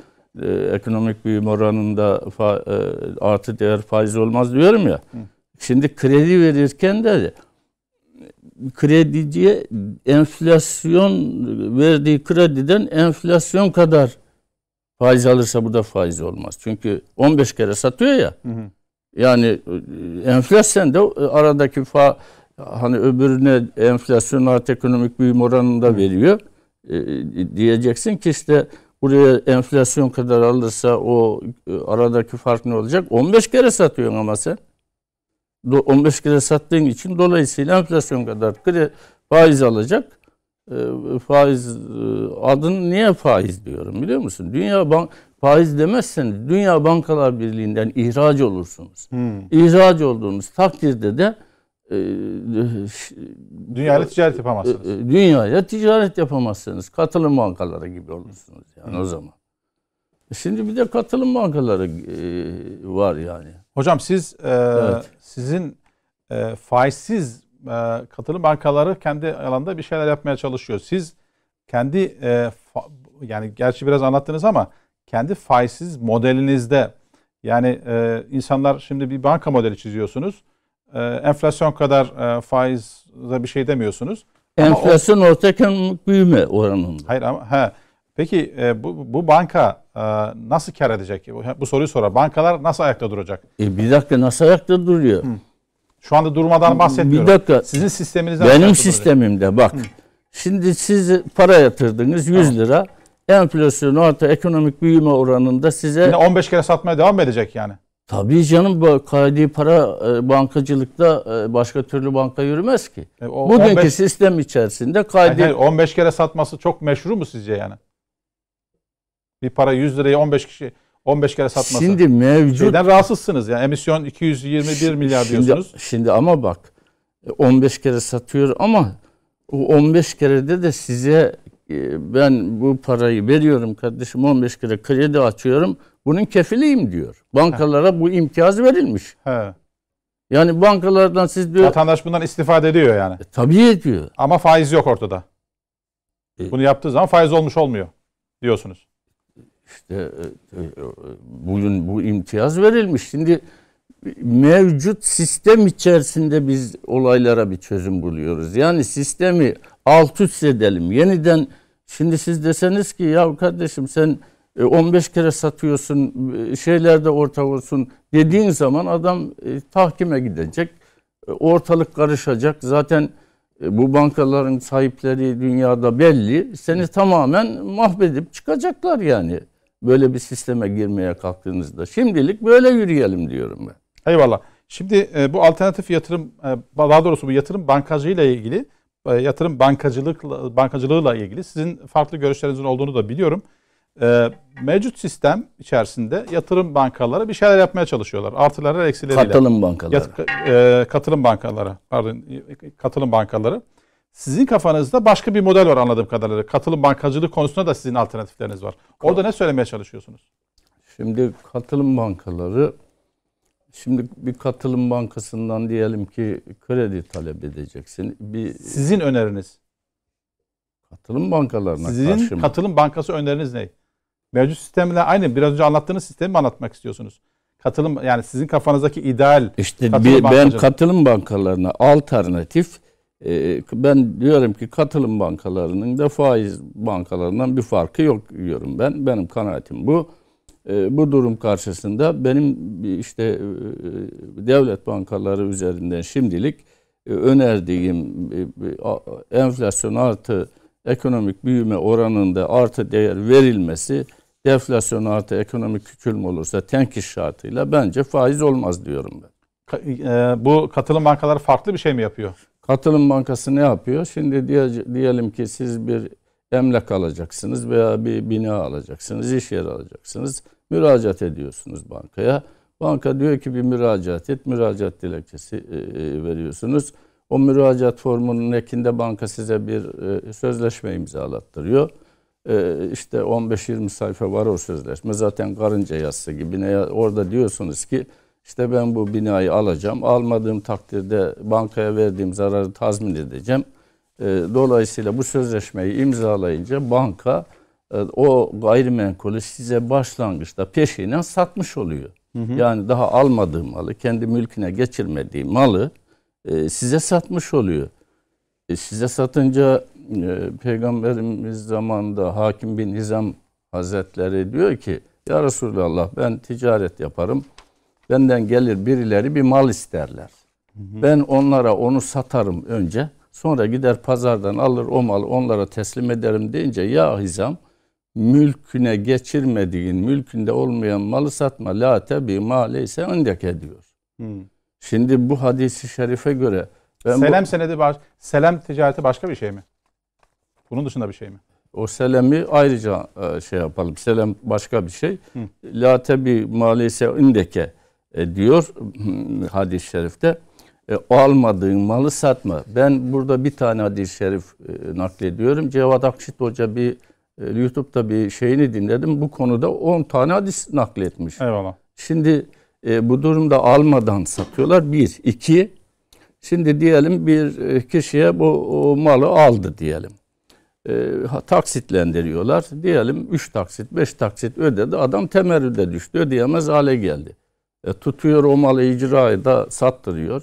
e, ekonomik büyüme oranında artı değer faiz olmaz diyorum ya. Şimdi kredi verirken de krediciye enflasyon verdiği krediden enflasyon kadar Faiz alırsa burada faiz olmaz. Çünkü 15 kere satıyor ya. Hı hı. Yani e, enflasyon da e, aradaki fa hani öbürüne enflasyon artı ekonomik büyüme oranında hı. veriyor. E, e, diyeceksin ki işte buraya enflasyon kadar alırsa o aradaki fark ne olacak? 15 kere satıyorsun ama sen. 15 kere sattığın için dolayısıyla enflasyon kadar kredi faiz alacak. Ee, faiz e, adını niye faiz diyorum biliyor musun? Dünya bank faiz demezseniz Dünya Bankalar Birliği'nden ihraç olursunuz. Hmm. İhraç olduğunuz takdirde de e, dünyaya ticaret yapamazsınız. E, dünyaya ticaret yapamazsınız. Katılım bankaları gibi olursunuz yani hmm. o zaman. Şimdi bir de katılım bankaları var yani.
Hocam siz e, evet. sizin e, faizsiz e, katılım bankaları kendi alanda bir şeyler yapmaya çalışıyor. Siz kendi e, fa, yani gerçi biraz anlattınız ama kendi faizsiz modelinizde yani e, insanlar şimdi bir banka modeli çiziyorsunuz. E, enflasyon kadar e, faize bir şey demiyorsunuz. Enflasyon ama
o, büyüme oranında.
Hayır ama he. Peki e, bu, bu banka e, nasıl kar edecek? Bu, bu soruyu sorar. Bankalar nasıl ayakta duracak? E, bir dakika nasıl ayakta duruyor? Hı. Şu anda durmadan bahsetmiyorum. Bir dakika. Sizin sisteminizden Benim
sistemimde bak. Şimdi siz para yatırdınız 100 tamam. lira. Enflasyon orta ekonomik büyüme oranında size... Yine 15 kere satmaya devam edecek yani? Tabii canım bu kaydi para
e, bankacılıkta e, başka türlü banka yürümez ki. E, o Bugünkü 15, sistem içerisinde kaydı. Yani 15 kere satması çok meşru mu sizce yani? Bir para 100 lirayı 15 kişi 15 kere satması. Şimdi mevcut... Şeyden rahatsızsınız yani emisyon 221 milyar şimdi, diyorsunuz.
Şimdi ama bak 15 e, kere satıyor ama o 15 kerede de size e, ben bu parayı veriyorum kardeşim 15 kere kredi açıyorum bunun kefiliyim diyor. Bankalara He. bu imtiyaz verilmiş. He.
Yani bankalardan siz diyor... Vatandaş bundan istifade ediyor yani. E, tabii ediyor. Ama faiz yok ortada. E, Bunu yaptığı zaman faiz olmuş olmuyor diyorsunuz işte
e, e, bugün bu imtiyaz verilmiş. Şimdi mevcut sistem içerisinde biz olaylara bir çözüm buluyoruz. Yani sistemi alt üst edelim. Yeniden şimdi siz deseniz ki ya kardeşim sen 15 e, kere satıyorsun, şeylerde de orta olsun dediğin zaman adam tahkime gidecek. Ortalık karışacak. Zaten bu bankaların sahipleri dünyada belli. Seni tamamen mahvedip çıkacaklar yani böyle bir sisteme girmeye kalktığınızda. Şimdilik böyle yürüyelim diyorum ben. Eyvallah. Şimdi
e, bu alternatif yatırım, e, daha doğrusu bu yatırım bankacılığıyla ilgili, e, yatırım bankacılıkla, bankacılığıyla ilgili sizin farklı görüşlerinizin olduğunu da biliyorum. mevcut sistem içerisinde yatırım bankaları bir şeyler yapmaya çalışıyorlar. Artıları eksileriyle. Katılım bankaları. Yat, e, katılım bankaları. Pardon, katılım bankaları. Sizin kafanızda başka bir model var anladığım kadarıyla. Katılım bankacılığı konusunda da sizin alternatifleriniz var. Orada ne söylemeye çalışıyorsunuz?
Şimdi katılım bankaları Şimdi bir katılım bankasından diyelim ki kredi talep edeceksin. Bir sizin öneriniz?
Katılım bankalarına sizin karşı Sizin katılım bankası öneriniz ne? Mevcut sistemle aynı biraz önce anlattığınız sistemi mi anlatmak istiyorsunuz? Katılım yani sizin kafanızdaki ideal. İşte bir, ben katılım
bankalarına alternatif ee, ben diyorum ki katılım bankalarının da faiz bankalarından bir farkı yok diyorum ben. Benim kanaatim bu. Ee, bu durum karşısında benim işte e, devlet bankaları üzerinden şimdilik e, önerdiğim e, enflasyon artı ekonomik büyüme oranında artı değer verilmesi deflasyon artı ekonomik küçülme olursa tenkiş şartıyla bence faiz olmaz diyorum ben.
bu katılım bankaları farklı bir şey mi yapıyor?
Katılım Bankası ne yapıyor? Şimdi diyelim ki siz bir emlak alacaksınız veya bir bina alacaksınız, iş yeri alacaksınız. Müracaat ediyorsunuz bankaya. Banka diyor ki bir müracaat et, müracaat dilekçesi e, e, veriyorsunuz. O müracaat formunun ekinde banka size bir e, sözleşme imzalattırıyor. İşte 15-20 sayfa var o sözleşme. Zaten karınca yazısı gibi. Orada diyorsunuz ki işte ben bu binayı alacağım. Almadığım takdirde bankaya verdiğim zararı tazmin edeceğim. Ee, dolayısıyla bu sözleşmeyi imzalayınca banka e, o gayrimenkulü size başlangıçta peşinen satmış oluyor. Hı hı. Yani daha almadığı malı, kendi mülküne geçirmediği malı e, size satmış oluyor. E, size satınca Peygamberimiz zamanında Hakim bin Hizam Hazretleri diyor ki Ya Resulallah ben ticaret yaparım Benden gelir birileri bir mal isterler. Ben onlara onu satarım önce. Sonra gider pazardan alır o malı onlara teslim ederim deyince ya hizam mülküne geçirmediğin, mülkünde olmayan malı satma. La tebi maleyse öndek ediyor. Hmm. Şimdi bu hadisi şerife göre ben selam bu,
senedi baş, selam ticareti başka bir şey mi? Bunun dışında bir şey mi?
O selemi ayrıca e, şey yapalım. Selam başka bir şey. Hı. La tebi maleyse öndeke diyor hmm, hadis-i şerifte. E, almadığın malı satma. Ben burada bir tane hadis-i şerif e, naklediyorum. Cevat Akşit Hoca bir e, YouTube'da bir şeyini dinledim. Bu konuda 10 tane hadis nakletmiş. Eyvallah. Şimdi e, bu durumda almadan satıyorlar. Bir. iki. Şimdi diyelim bir e, kişiye bu malı aldı diyelim. E, taksitlendiriyorlar. Diyelim 3 taksit, 5 taksit ödedi. Adam temerrüde düştü. Ödeyemez hale geldi. E, tutuyor o malı icrayı da sattırıyor.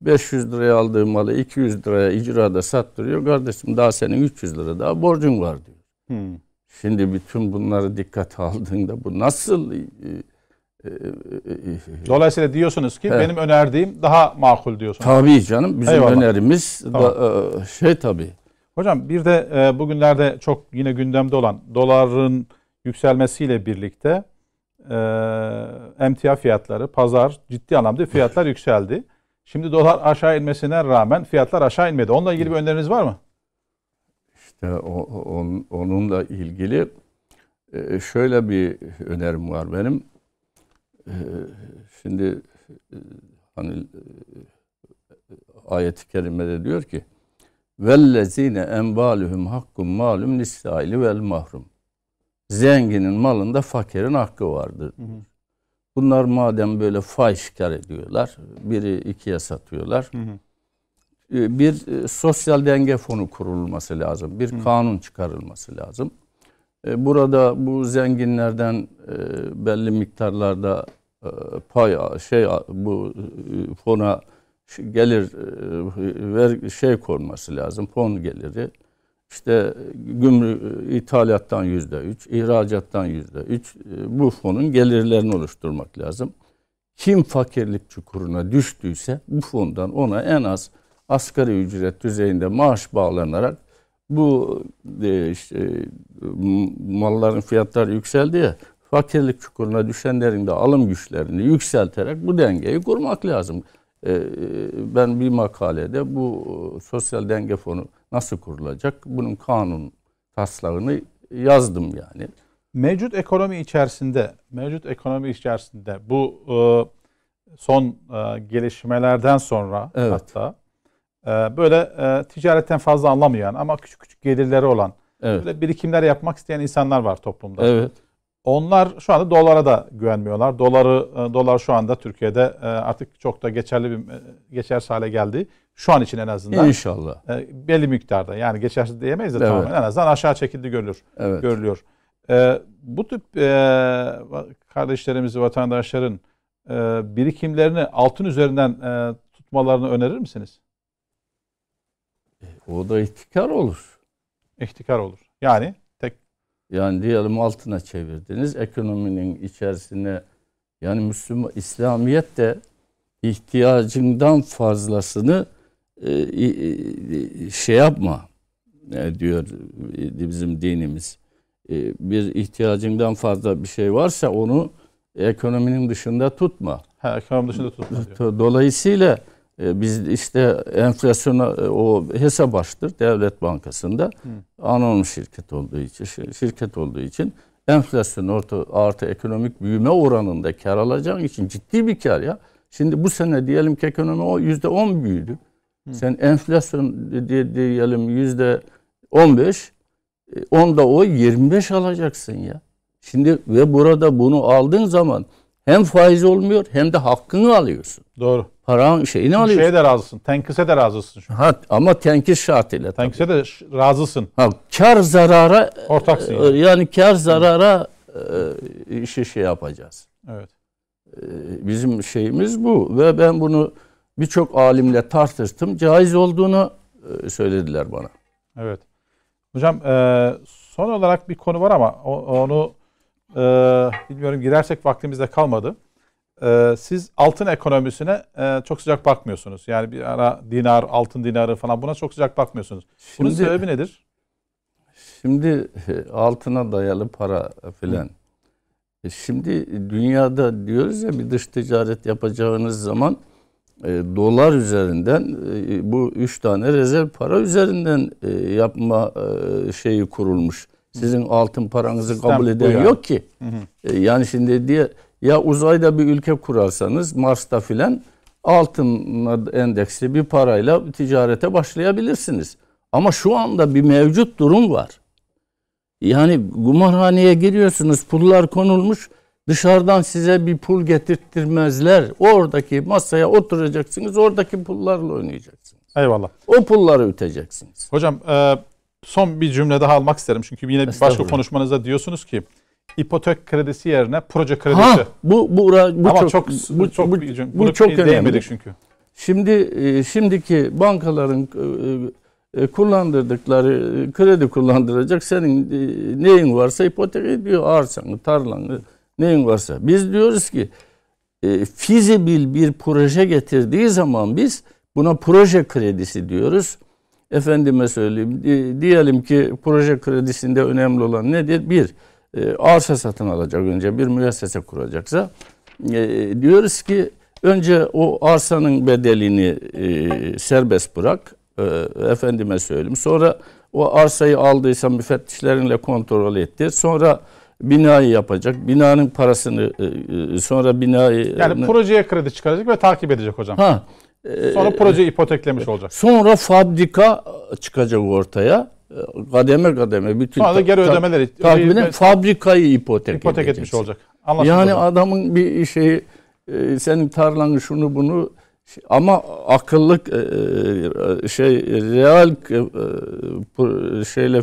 500 liraya aldığı malı 200 liraya icrada sattırıyor. Kardeşim daha senin 300 lira daha borcun var diyor. Hmm. Şimdi bütün bunları dikkate aldığında bu nasıl... E, e, e, e Dolayısıyla diyorsunuz ki he. benim
önerdiğim daha makul diyorsunuz. Tabii canım bizim Eyvallah. önerimiz tamam. da, şey tabii. Hocam bir de bugünlerde çok yine gündemde olan doların yükselmesiyle birlikte e, emtia fiyatları, pazar ciddi anlamda fiyatlar yükseldi. Şimdi dolar aşağı inmesine rağmen fiyatlar aşağı inmedi. Onunla ilgili bir öneriniz var mı?
İşte o, on, onunla ilgili e, şöyle bir önerim var benim. E, şimdi e, hani ayet-i kerimede diyor ki vellezine envaluhum hakkum malum nisaili vel mahrum zenginin malında fakirin hakkı vardır. Hı hı. Bunlar madem böyle fahişkar ediyorlar, biri ikiye satıyorlar. Hı hı. Ee, bir e, sosyal denge fonu kurulması lazım. Bir hı. kanun çıkarılması lazım. Ee, burada bu zenginlerden e, belli miktarlarda e, pay şey bu fona gelir ver şey konması lazım. Fon geliri işte gümrük e, ithalattan yüzde üç, ihracattan yüzde üç e, bu fonun gelirlerini oluşturmak lazım. Kim fakirlik çukuruna düştüyse bu fondan ona en az asgari ücret düzeyinde maaş bağlanarak bu e, işte, malların fiyatları yükseldi ya fakirlik çukuruna düşenlerin de alım güçlerini yükselterek bu dengeyi kurmak lazım. Ben bir makalede bu sosyal denge fonu nasıl kurulacak?
Bunun kanun taslağını yazdım yani. Mevcut ekonomi içerisinde, mevcut ekonomi içerisinde bu e, son e, gelişmelerden sonra evet. hatta e, böyle ticaretten fazla anlamayan ama küçük küçük gelirleri olan evet. böyle birikimler yapmak isteyen insanlar var toplumda. Evet. Onlar şu anda dolara da güvenmiyorlar. Doları dolar şu anda Türkiye'de artık çok da geçerli bir geçersiz hale geldi. Şu an için en azından. İnşallah. E, belli miktarda yani geçersiz diyemeyiz de evet. tamamen en azından aşağı çekildi görülür. Evet. Görülüyor. E, bu tip e, kardeşlerimiz, vatandaşların e, birikimlerini altın üzerinden e, tutmalarını önerir misiniz?
E, o da ihtikar olur.
İhtikar olur. Yani
tek yani diyelim altına çevirdiniz ekonominin içerisine yani Müslüman İslamiyet de ihtiyacından fazlasını ee, şey yapma e, diyor e, bizim dinimiz. E, bir ihtiyacından fazla bir şey varsa onu ekonominin dışında tutma. Ha, ekonomi dışında tutma diyor. Dolayısıyla biz işte enflasyona o hesap açtır Devlet Bankası'nda Hı. anonim şirket olduğu için şirket olduğu için enflasyon orta, artı ekonomik büyüme oranında kar alacağın için ciddi bir kar ya. Şimdi bu sene diyelim ki ekonomi o yüzde on büyüdü. Hı. Sen enflasyon diyelim yüzde 15, e, onda o 25 alacaksın ya. Şimdi ve burada bunu aldığın zaman hem faiz olmuyor hem de hakkını alıyorsun. Doğru. Paranın şeyini Şimdi alıyorsun. Şeye de razısın. Tenkise de razısın. Şu ha, ama tenkis şartıyla. Tenkise de razısın. Ha, kar zarara ortaksın. E, yani, yani kar zarara e, işi şey yapacağız. Evet. E, bizim şeyimiz bu ve ben bunu birçok alimle tartıştım. Caiz olduğunu e, söylediler bana.
Evet. Hocam e, son olarak bir konu var ama onu e, bilmiyorum girersek vaktimizde kalmadı. siz altın ekonomisine çok sıcak bakmıyorsunuz. Yani bir ara dinar, altın dinarı falan buna çok sıcak bakmıyorsunuz. Bunun şimdi, sebebi nedir?
Şimdi altına dayalı para filan. Şimdi dünyada diyoruz ya bir dış ticaret yapacağınız zaman e, dolar üzerinden e, bu üç tane rezerv para üzerinden e, yapma e, şeyi kurulmuş. Sizin hı. altın paranızı Sistem kabul eden yani. yok ki. Hı hı. E, yani şimdi diye ya uzayda bir ülke kurarsanız Mars'ta filan altın endeksi bir parayla ticarete başlayabilirsiniz. Ama şu anda bir mevcut durum var. Yani kumarhaneye giriyorsunuz, pullar konulmuş. Dışarıdan size bir pul getirttirmezler. Oradaki masaya oturacaksınız. Oradaki pullarla oynayacaksınız. Eyvallah. O pulları üteceksiniz.
Hocam e, son bir cümle daha almak isterim. Çünkü yine bir başka konuşmanızda diyorsunuz ki ipotek kredisi yerine proje kredisi. Ha,
bu bu, bu Ama çok, çok bu çok bu, bu çok önemli çünkü. Şimdi e, şimdiki bankaların e, kullandırdıkları kredi kullandıracak senin neyin varsa ipotek ediyor arsanı, tarlanı, neyin varsa. Biz diyoruz ki e, fizibil bir proje getirdiği zaman biz buna proje kredisi diyoruz. Efendime söyleyeyim e, diyelim ki proje kredisinde önemli olan nedir? Bir, e, arsa satın alacak önce bir müessese kuracaksa e, diyoruz ki önce o arsanın bedelini e, serbest bırak e, efendime söyleyeyim. Sonra o arsayı aldıysa müfettişlerinle kontrol ettir. Sonra binayı yapacak. Binanın parasını e, e, sonra binayı... Yani e,
projeye kredi çıkaracak ve takip edecek hocam. Ha. Sonra proje ipoteklemiş olacak.
Sonra fabrika çıkacak ortaya. Kademe kademe bütün Sonra da geri ödemeleri takibine fabrikayı ipotek, ipotek etmiş olacak. Anlaşıldı yani hocam. adamın bir şeyi senin tarlanı şunu bunu şey, ama akıllık şey real şeyle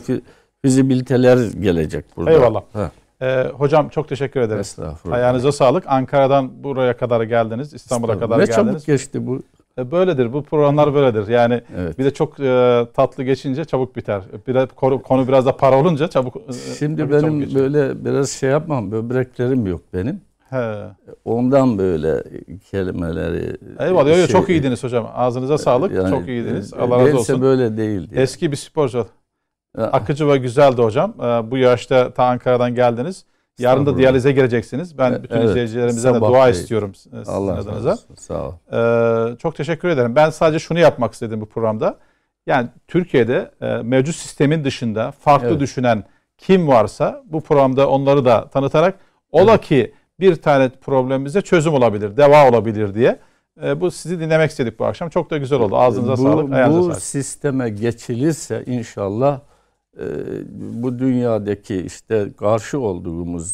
fizibiliteler gelecek burada. Eyvallah. Ha.
Ee, hocam çok teşekkür ederim. Estağfurullah. Ayağınıza sağlık. Ankara'dan buraya kadar geldiniz. İstanbul'a kadar ne geldiniz. Ne çabuk geçti bu. E, böyledir. Bu programlar böyledir. Yani evet. bir de çok e, tatlı geçince çabuk biter. Bir de konu, konu biraz da para olunca çabuk e, Şimdi benim
çabuk böyle biraz şey yapmam. Böbreklerim yok benim. He. Ondan böyle kelimeleri... Eyvallah. Şey, yo, çok şey-
iyiydiniz hocam. Ağzınıza e, sağlık. Yani, çok iyiydiniz. E, Allah razı olsun. böyle değil. Yani. Eski bir sporcu. Ee, Akıcı ve güzeldi hocam. Ee, bu yaşta ta Ankara'dan geldiniz. Yarın da diyalize gireceksiniz. Ben bütün evet, izleyicilerimize de dua şey. istiyorum sizin adınıza. sağ ol. Ee, çok teşekkür ederim. Ben sadece şunu yapmak istedim bu programda. Yani Türkiye'de e, mevcut sistemin dışında farklı evet. düşünen kim varsa bu programda onları da tanıtarak ola evet. ki bir tane problemimize çözüm olabilir, deva olabilir diye. E, bu sizi dinlemek istedik bu akşam. Çok da güzel oldu. Ağzınıza bu, sağlık, ayağınıza bu sağlık. Bu sisteme geçilirse inşallah
ee, bu dünyadaki işte karşı olduğumuz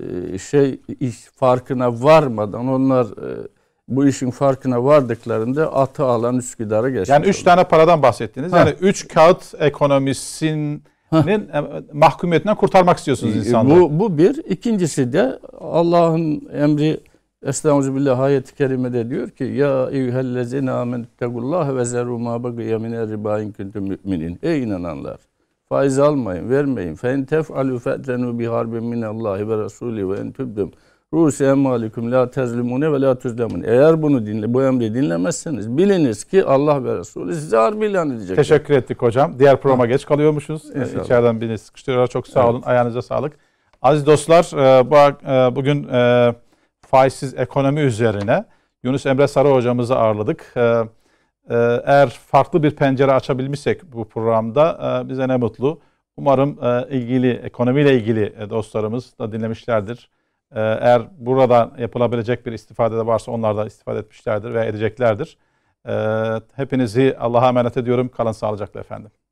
e, şey iş farkına varmadan onlar e, bu işin farkına vardıklarında atı alan
Üsküdar'a geçmiş. Yani üç oldu. tane paradan bahsettiniz. Ha. Yani üç kağıt ekonomisinin ha. E, mahkumiyetinden kurtarmak istiyorsunuz insanları. Bu,
bu bir. İkincisi de Allah'ın emri Estağfirullah ayet-i kerimede diyor ki ya eyyühellezine amenüttegullâhe ve zerru mâ bagıya mine ribain kuntum müminin. Ey inananlar Faiz almayın, vermeyin. Fen tef'alu fe'tenu bi harbin minallahi ve rasuli ve entübdüm. Rusi emmalikum la tezlimune ve la tüzlemun. Eğer bunu dinle, bu emri dinlemezseniz
biliniz ki Allah ve Resulü size
harbi ilan edecek. Teşekkür
ettik hocam. Diğer programa geç kalıyormuşuz. Ee, İçeriden beni sıkıştırıyorlar. Çok sağ olun. Evet. Ayağınıza sağlık. Aziz dostlar, e, bu e, bugün e, faizsiz ekonomi üzerine Yunus Emre Sarı hocamızı ağırladık. Ee, eğer farklı bir pencere açabilmişsek bu programda e, bize ne mutlu. Umarım e, ilgili ekonomiyle ilgili e, dostlarımız da dinlemişlerdir. Ee, eğer burada yapılabilecek bir istifade de varsa onlar da istifade etmişlerdir ve edeceklerdir. Ee, hepinizi Allah'a emanet ediyorum. Kalın sağlıcakla efendim.